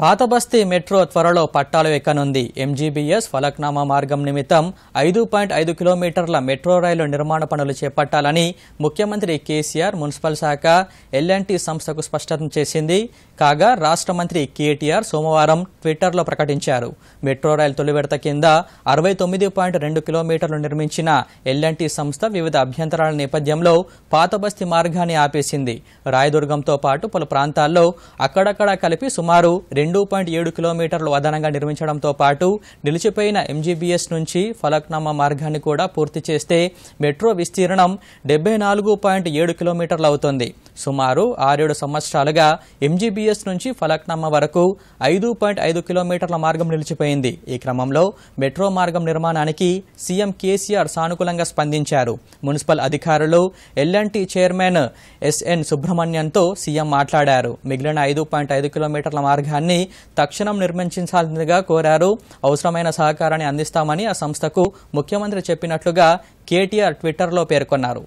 పాతబస్తీ metro త్వరలో పట్టాలు ఎక్కనుంది MGBS Falaknuma మార్గం నిమిత్తం ఐదు పాయింట్ ఐదు కిలోమీటర్ల మెట్రో రైలు నిర్మాణ పనులు చేపట్టాలని ముఖ్యమంత్రి కేసీఆర్ మున్సిపల్ శాఖ ఎల్ఎన్టీ సంస్థకు స్పష్టం చేసింది కాగా రాష్ట్ర మంత్రి కేటీఆర్ సోమవారం ట్విట్టర్లో ప్రకటించారు మెట్రో రైలు తొలి విడత కింద అరవై తొమ్మిది పాయింట్ రెండు కిలోమీటర్లు నిర్మించిన ఎల్ఎన్టీ సంస్థ వివిధ అభ్యంతరాల నేపథ్యంలో పాతబస్తీ మార్గాన్ని ఆపేసింది రాయదుర్గంతో పాటు పలు ప్రాంతాల్లో అక్కడక్కడా కలిపి సుమారు రెండు పాయింట్ ఏడు కిలోమీటర్లు అదనంగా నిర్మించడంతో పాటు నిలిచిపోయిన ఎంజీబీఎస్ నుంచి ఫలక్నామా మార్గాన్ని కూడా పూర్తి చేస్తే మెట్రో విస్తీర్ణం డెబ్బై నాలుగు పాయింట్ ఏడు కిలోమీటర్లు అవుతుంది సుమారు ఆరేడు సంవత్సరాలుగా ఎంజీబీఎస్ నుంచి ఫలక్నామా వరకు ఐదు పాయింట్ ఐదు కిలోమీటర్ల మార్గం నిలిచిపోయింది ఈ క్రమంలో మెట్రో మార్గం నిర్మాణానికి సీఎం కేసీఆర్ సానుకూలంగా స్పందించారు మున్సిపల్ అధికారులు ఎల్ఎన్టీ చైర్మన్ ఎస్ఎన్ సుబ్రహ్మణ్యంతో సీఎం మాట్లాడారు మిగిలిన ఐదు పాయింట్ ఐదు కిలోమీటర్ల మార్గాన్ని తక్షణం నిర్మించాల్సిందిగా కోరారు అవసరమైన సహకారాన్ని అందిస్తామని ఆ సంస్థకు ముఖ్యమంత్రి చెప్పినట్లుగా కేటీఆర్ ట్విట్టర్లో పేర్కొన్నారు